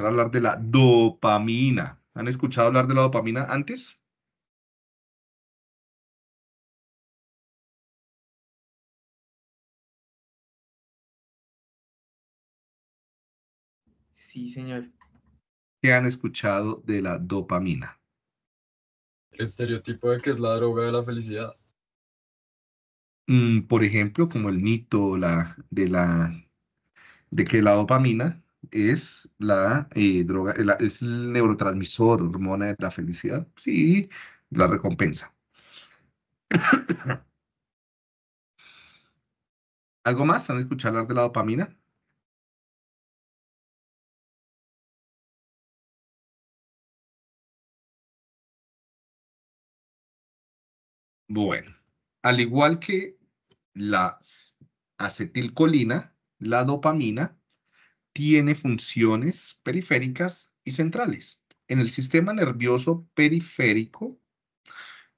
a hablar de la dopamina. ¿Han escuchado hablar de la dopamina antes? Sí, señor. ¿Qué han escuchado de la dopamina? El estereotipo de que es la droga de la felicidad. Mm, por ejemplo, como el mito la, de la de que la dopamina es la eh, droga, es el neurotransmisor, hormona de la felicidad, sí, la recompensa. ¿Algo más? ¿Han escuchado hablar de la dopamina? Bueno, al igual que la acetilcolina, la dopamina tiene funciones periféricas y centrales. En el sistema nervioso periférico,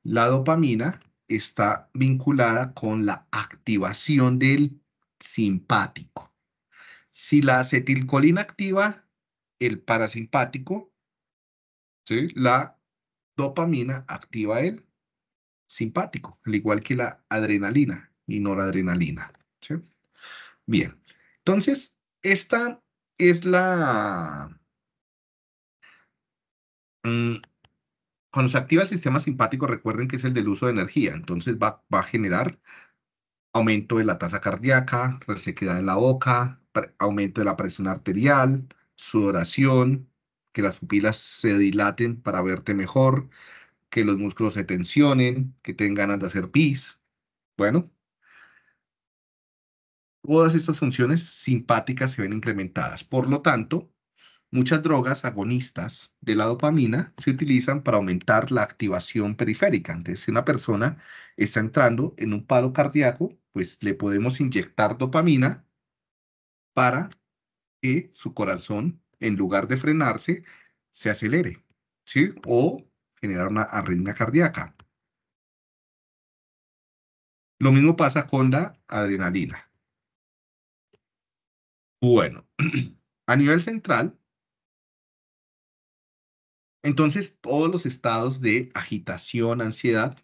la dopamina está vinculada con la activación del simpático. Si la acetilcolina activa el parasimpático, la dopamina activa el simpático, al igual que la adrenalina y noradrenalina. Bien, entonces esta es la... Mm, cuando se activa el sistema simpático, recuerden que es el del uso de energía, entonces va, va a generar aumento de la tasa cardíaca, resequedad en la boca, aumento de la presión arterial, sudoración, que las pupilas se dilaten para verte mejor, que los músculos se tensionen, que tengan ganas de hacer pis. Bueno, todas estas funciones simpáticas se ven incrementadas. Por lo tanto, muchas drogas agonistas de la dopamina se utilizan para aumentar la activación periférica. Entonces, si una persona está entrando en un paro cardíaco, pues le podemos inyectar dopamina para que su corazón, en lugar de frenarse, se acelere, ¿sí? O generar una arritmia cardíaca. Lo mismo pasa con la adrenalina. Bueno, a nivel central, entonces todos los estados de agitación, ansiedad,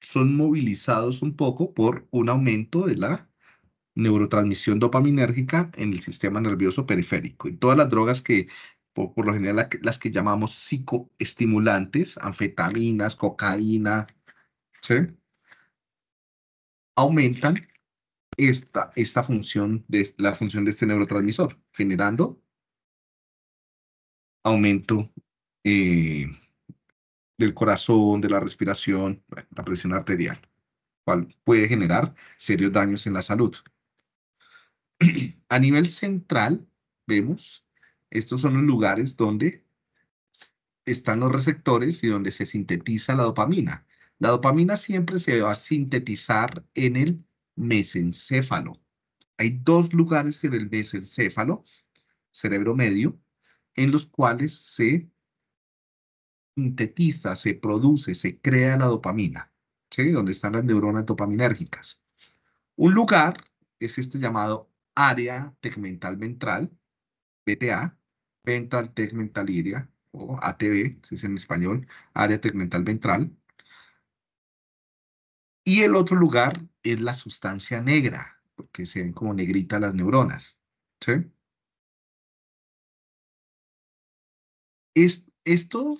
son movilizados un poco por un aumento de la neurotransmisión dopaminérgica en el sistema nervioso periférico. Y todas las drogas que, por, lo general, las que llamamos psicoestimulantes, anfetaminas, cocaína, aumentan esta, función, de, la función de este neurotransmisor, generando aumento eh, del corazón, de la respiración, la presión arterial, cual puede generar serios daños en la salud. A nivel central, vemos, estos son los lugares donde están los receptores y donde se sintetiza la dopamina. La dopamina siempre se va a sintetizar en el mesencéfalo. Hay dos lugares en el mesencéfalo, cerebro medio, en los cuales se sintetiza, se produce, se crea la dopamina, ¿sí? donde están las neuronas dopaminérgicas. Un lugar es este llamado área tegmental ventral, BTA, ventral tegmental iria, o ATV, si es en español, área tegmental ventral. Y el otro lugar es la sustancia negra, porque se ven como negritas las neuronas. ¿sí? Es, esto,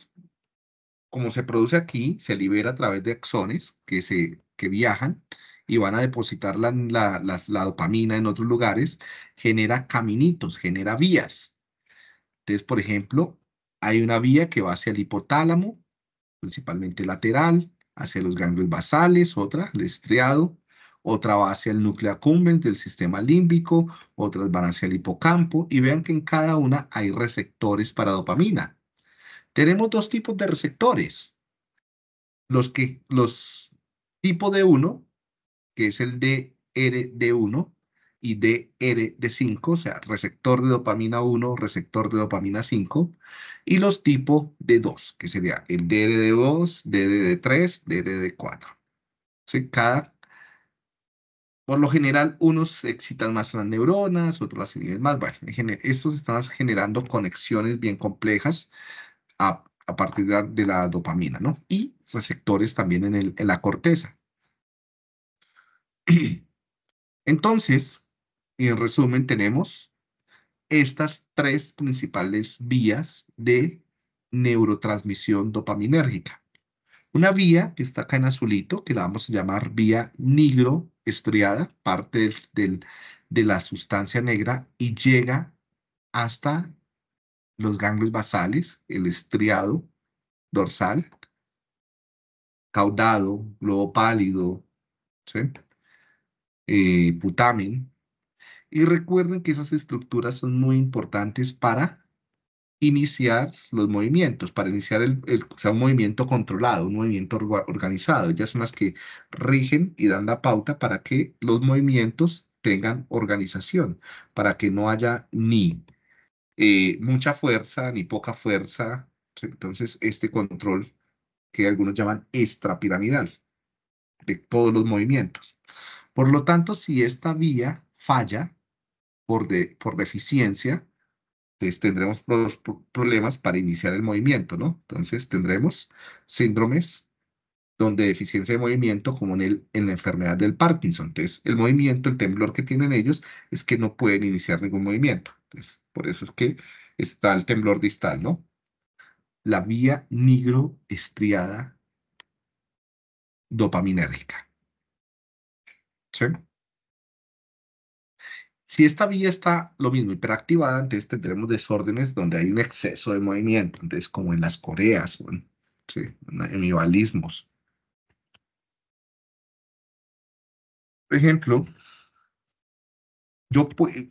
como se produce aquí, se libera a través de axones que, se, viajan y van a depositar la, la dopamina en otros lugares, genera caminitos, genera vías. Entonces, por ejemplo, hay una vía que va hacia el hipotálamo, principalmente lateral, hacia los ganglios basales, otra, el estriado, otra va hacia el núcleo accumbens del sistema límbico, otras van hacia el hipocampo y vean que en cada una hay receptores para dopamina. Tenemos dos tipos de receptores. Los, que, los tipo de 1, que es el DRD1 y DRD5, o sea, receptor de dopamina 1, receptor de dopamina 5, y los tipo d 2, que sería el DRD2, DRD3, DRD4. Cada por lo general, unos excitan más las neuronas, otros las inhiben más. Bueno, estos están generando conexiones bien complejas a, partir de la, dopamina, ¿no? Y receptores también en, la corteza. Entonces, en resumen, tenemos estas tres principales vías de neurotransmisión dopaminérgica. Una vía que está acá en azulito, que la vamos a llamar vía nigro estriada, parte del, de la sustancia negra, y llega hasta los ganglios basales, el estriado dorsal, caudado, globo pálido, eh, putamen. Y recuerden que esas estructuras son muy importantes para iniciar los movimientos, para iniciar el, un movimiento controlado, un movimiento organizado. Ellas son las que rigen y dan la pauta para que los movimientos tengan organización, para que no haya ni eh, mucha fuerza ni poca fuerza. Entonces, este control que algunos llaman extrapiramidal de todos los movimientos. Por lo tanto, si esta vía falla por, por deficiencia, entonces tendremos problemas para iniciar el movimiento, ¿no? Entonces tendremos síndromes donde deficiencia de movimiento como en, el, en la enfermedad del Parkinson. Entonces el movimiento, el temblor que tienen ellos es que no pueden iniciar ningún movimiento. Entonces por eso es que está el temblor distal, ¿no? La vía nigroestriada dopaminérgica. ¿Sí? Si esta vía está lo mismo hiperactivada, entonces tendremos desórdenes donde hay un exceso de movimiento, entonces como en las coreas, sí, Por ejemplo,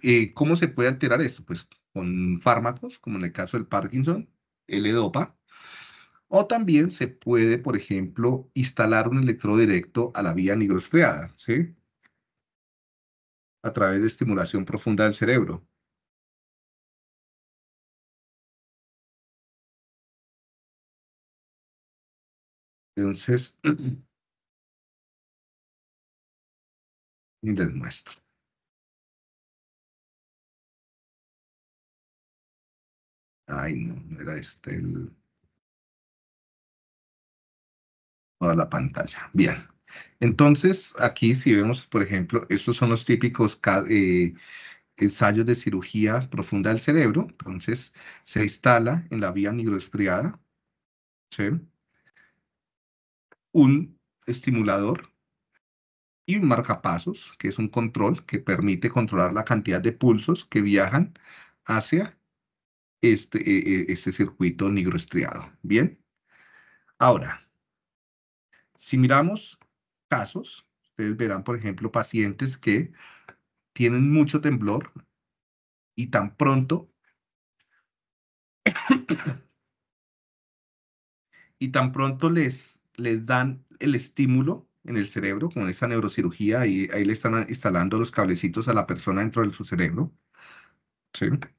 eh, ¿cómo se puede alterar esto? Pues con fármacos, como en el caso del Parkinson, L-DOPA, o también se puede, por ejemplo, instalar un electrodo directo a la vía nigrosfeada, ¿sí? a través de estimulación profunda del cerebro. Entonces, y les muestro. Ay, no, era este el... Toda la pantalla. Bien. Entonces, aquí si vemos, por ejemplo, estos son los típicos eh, ensayos de cirugía profunda del cerebro. Entonces, se instala en la vía nigroestriada un estimulador y un marcapasos, que es un control que permite controlar la cantidad de pulsos que viajan hacia este, eh, eh, este circuito nigroestriado. Bien. Ahora, si miramos casos, ustedes verán, por ejemplo, pacientes que tienen mucho temblor y tan pronto y tan pronto les, les dan el estímulo en el cerebro con esa neurocirugía y ahí le están instalando los cablecitos a la persona dentro de su cerebro. Entonces,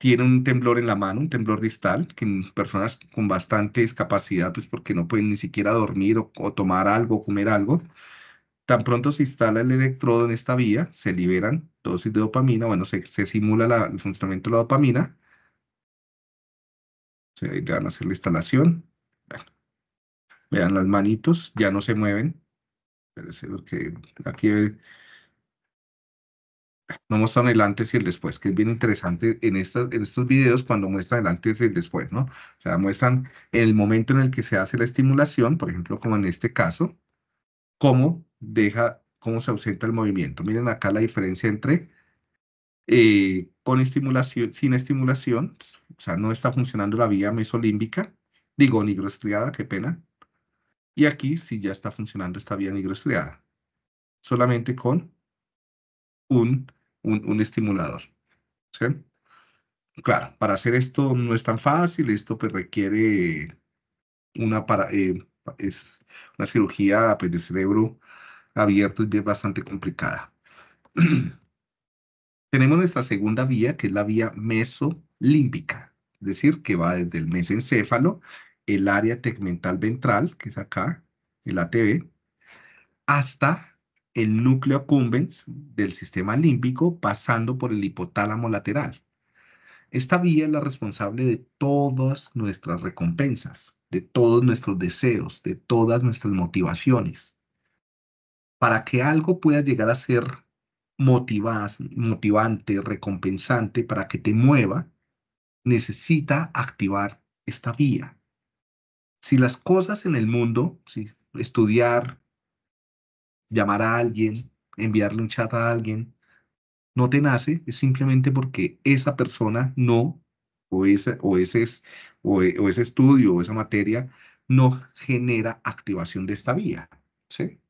tiene un temblor en la mano, un temblor distal, que en personas con bastante discapacidad, pues porque no pueden ni siquiera dormir o, tomar algo, comer algo, tan pronto se instala el electrodo en esta vía, se liberan dosis de dopamina, bueno, se, simula el funcionamiento de la dopamina, se le van a hacer la instalación, vean las manitos, ya no se mueven, que aquí no muestran el antes y el después, que es bien interesante en, estas, en estos videos cuando muestran el antes y el después, ¿no? O sea, muestran el momento en el que se hace la estimulación, por ejemplo, como en este caso, cómo deja, cómo se ausenta el movimiento. Miren acá la diferencia entre eh, con estimulación, sin estimulación, o sea, no está funcionando la vía mesolímbica, digo, nigroestriada qué pena. Y aquí sí ya está funcionando esta vía nigroestriada solamente con un un, estimulador. Claro, para hacer esto no es tan fácil, esto pues requiere una, eh, es una cirugía pues, de cerebro abierto y es bastante complicada. Tenemos nuestra segunda vía, que es la vía mesolímbica, es decir, que va desde el mesencéfalo, el área tegmental ventral, que es acá, el ATV, hasta el núcleo accumbens del sistema límbico pasando por el hipotálamo lateral. Esta vía es la responsable de todas nuestras recompensas, de todos nuestros deseos, de todas nuestras motivaciones. Para que algo pueda llegar a ser motivante, recompensante, para que te mueva, necesita activar esta vía. Si las cosas en el mundo, si estudiar, llamar a alguien, enviarle un chat a alguien, no te nace, es simplemente porque esa persona no, o ese, o ese, o, e, o ese estudio, o esa materia, no genera activación de esta vía. ¿sí?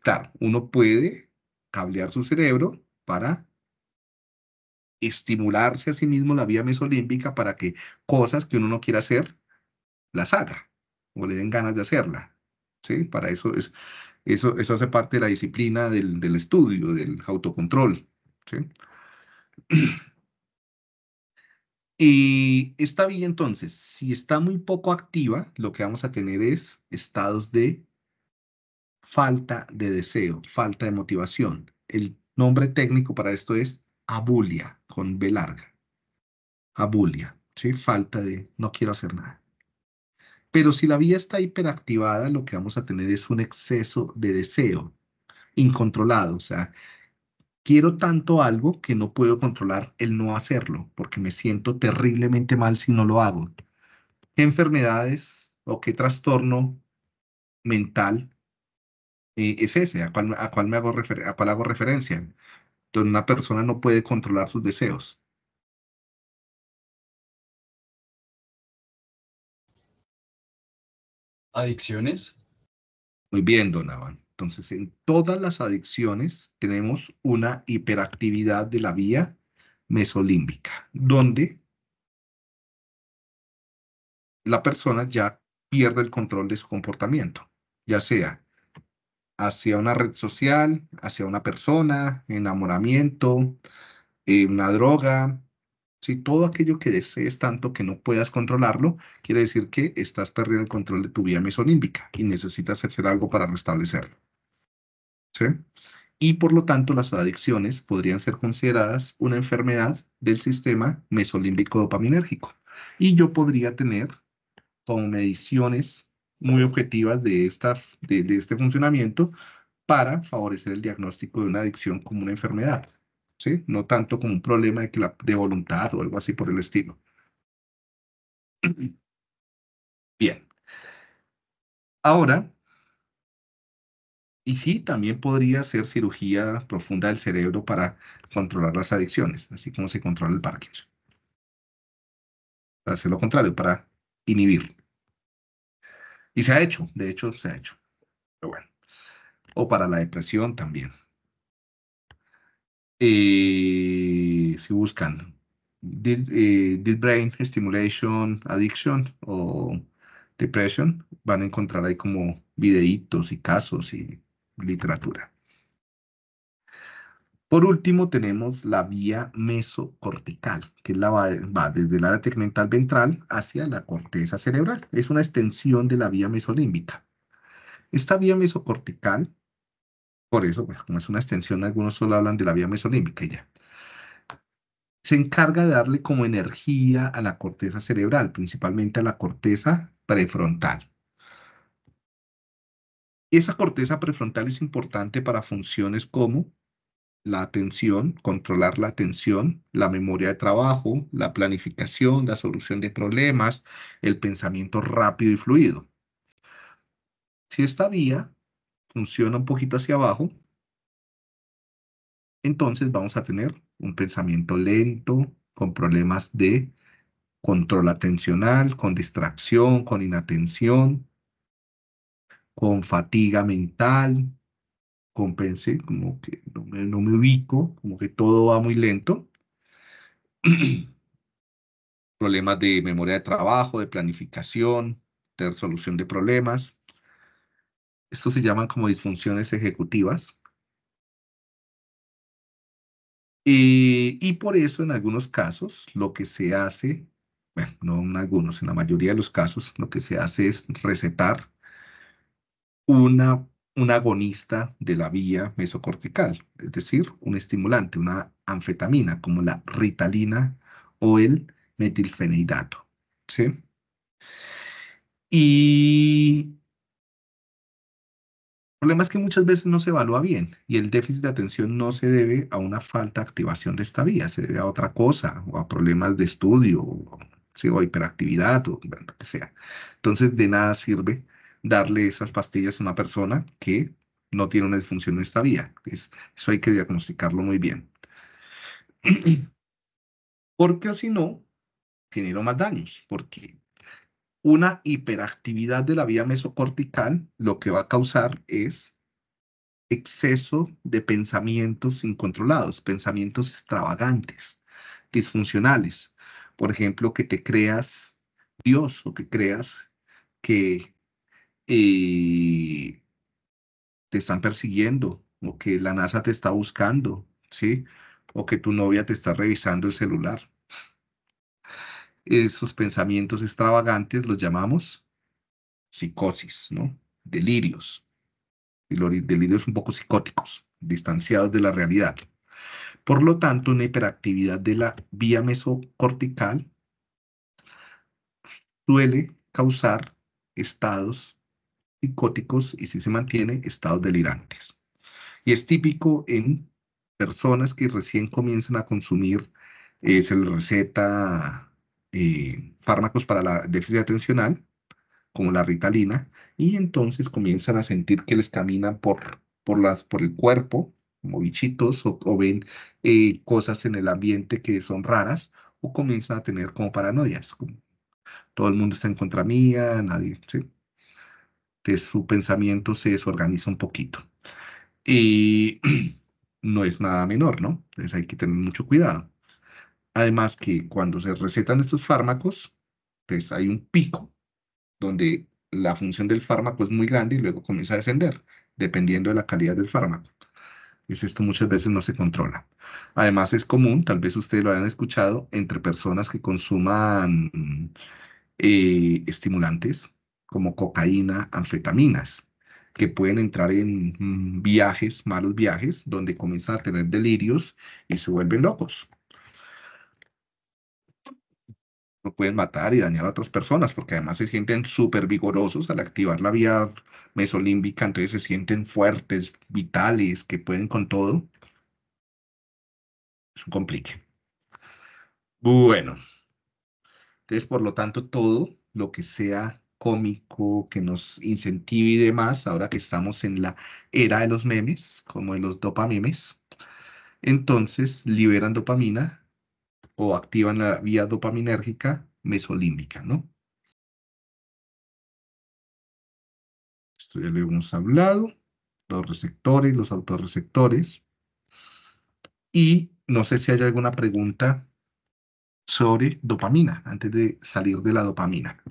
Claro, uno puede cablear su cerebro para estimularse a sí mismo la vía mesolímbica para que cosas que uno no quiera hacer, las haga, o le den ganas de hacerla. ¿sí? Para eso es, eso, hace parte de la disciplina del, estudio, del autocontrol. ¿sí? Y esta bien, entonces, si está muy poco activa, lo que vamos a tener es estados de falta de deseo, falta de motivación. El nombre técnico para esto es abulia, con B larga. Abulia, ¿sí? Falta de no quiero hacer nada. Pero si la vía está hiperactivada, lo que vamos a tener es un exceso de deseo incontrolado. O sea, quiero tanto algo que no puedo controlar el no hacerlo, porque me siento terriblemente mal si no lo hago. ¿Qué enfermedades o qué trastorno mental eh, es ese? ¿A cuál, me hago, hago referencia? Entonces, una persona no puede controlar sus deseos. adicciones? Muy bien, donaban Entonces, en todas las adicciones tenemos una hiperactividad de la vía mesolímbica, donde la persona ya pierde el control de su comportamiento, ya sea hacia una red social, hacia una persona, enamoramiento, eh, una droga, si todo aquello que desees tanto que no puedas controlarlo, quiere decir que estás perdiendo el control de tu vía mesolímbica y necesitas hacer algo para restablecerlo. ¿Sí? Y por lo tanto, las adicciones podrían ser consideradas una enfermedad del sistema mesolímbico dopaminérgico. Y yo podría tener como mediciones muy objetivas de, esta, de este funcionamiento para favorecer el diagnóstico de una adicción como una enfermedad. No tanto como un problema de, de voluntad o algo así por el estilo. Bien. Ahora, y sí, también podría ser cirugía profunda del cerebro para controlar las adicciones, así como se controla el Parkinson. Para hacer lo contrario, para inhibir. Y se ha hecho, de hecho se ha hecho. Pero bueno. O para la depresión también. Eh, y si buscan Deep, eh, Brain Stimulation Addiction o Depression, van a encontrar ahí como videitos y casos y literatura. Por último, tenemos la vía mesocortical, que es la, va desde el área ventral hacia la corteza cerebral. Es una extensión de la vía mesolímbica. Esta vía mesocortical por eso, pues, como es una extensión, algunos solo hablan de la vía mesonímica ya. Se encarga de darle como energía a la corteza cerebral, principalmente a la corteza prefrontal. Esa corteza prefrontal es importante para funciones como la atención, controlar la atención, la memoria de trabajo, la planificación, la solución de problemas, el pensamiento rápido y fluido. Si esta vía funciona un poquito hacia abajo, entonces vamos a tener un pensamiento lento, con problemas de control atencional, con distracción, con inatención, con fatiga mental, con pensé, como que no me, no me ubico, como que todo va muy lento. problemas de memoria de trabajo, de planificación, de resolución de problemas, esto se llaman como disfunciones ejecutivas. y por eso en algunos casos lo que se hace, bueno, no en algunos, en la mayoría de los casos lo que se hace es recetar una, un agonista de la vía mesocortical, es decir, un estimulante, una anfetamina como la ritalina o el metilfenidato. Y el problema es que muchas veces no se evalúa bien y el déficit de atención no se debe a una falta de activación de esta vía, se debe a otra cosa o a problemas de estudio o, a hiperactividad o lo que sea. Entonces, de nada sirve darle esas pastillas a una persona que no tiene una disfunción de esta vía. eso hay que diagnosticarlo muy bien. Porque si no, genero más daños, porque una hiperactividad de la vía mesocortical lo que va a causar es exceso de pensamientos incontrolados, pensamientos extravagantes, disfuncionales. Por ejemplo, que te creas Dios o que creas que eh, te están persiguiendo o que la NASA te está buscando, ¿sí? O que tu novia te está revisando el celular esos pensamientos extravagantes los llamamos psicosis, ¿no? Delirios. Delirios un poco psicóticos, distanciados de la realidad. Por lo tanto, una hiperactividad de la vía mesocortical suele causar estados psicóticos y si se mantiene, estados delirantes. Y es típico en personas que recién comienzan a consumir, eh, es la receta eh, fármacos para la déficit atencional, como la ritalina, y entonces comienzan a sentir que les caminan por, por, las, por el cuerpo, como bichitos, o, ven eh, cosas en el ambiente que son raras, o comienzan a tener como paranoias, como todo el mundo está en contra mía, nadie, ¿sí? Entonces su pensamiento se desorganiza un poquito. Y no es nada menor, ¿no? Entonces hay que tener mucho cuidado. Además que cuando se recetan estos fármacos, pues hay un pico donde la función del fármaco es muy grande y luego comienza a descender, dependiendo de la calidad del fármaco. Es esto muchas veces no se controla. Además es común, tal vez ustedes lo hayan escuchado, entre personas que consuman eh, estimulantes como cocaína, anfetaminas, que pueden entrar en mm, viajes, malos viajes, donde comienzan a tener delirios y se vuelven locos. pueden matar y dañar a otras personas, porque además se sienten súper vigorosos al activar la vía mesolímbica, entonces se sienten fuertes, vitales, que pueden con todo. Es un complique. Bueno, entonces por lo tanto todo lo que sea cómico, que nos incentive y demás, ahora que estamos en la era de los memes, como de los dopamines entonces liberan dopamina o activan la vía dopaminérgica mesolímbica, ¿no? Esto ya lo hemos hablado, los receptores, los autorreceptores. Y no sé si hay alguna pregunta sobre dopamina, antes de salir de la dopamina.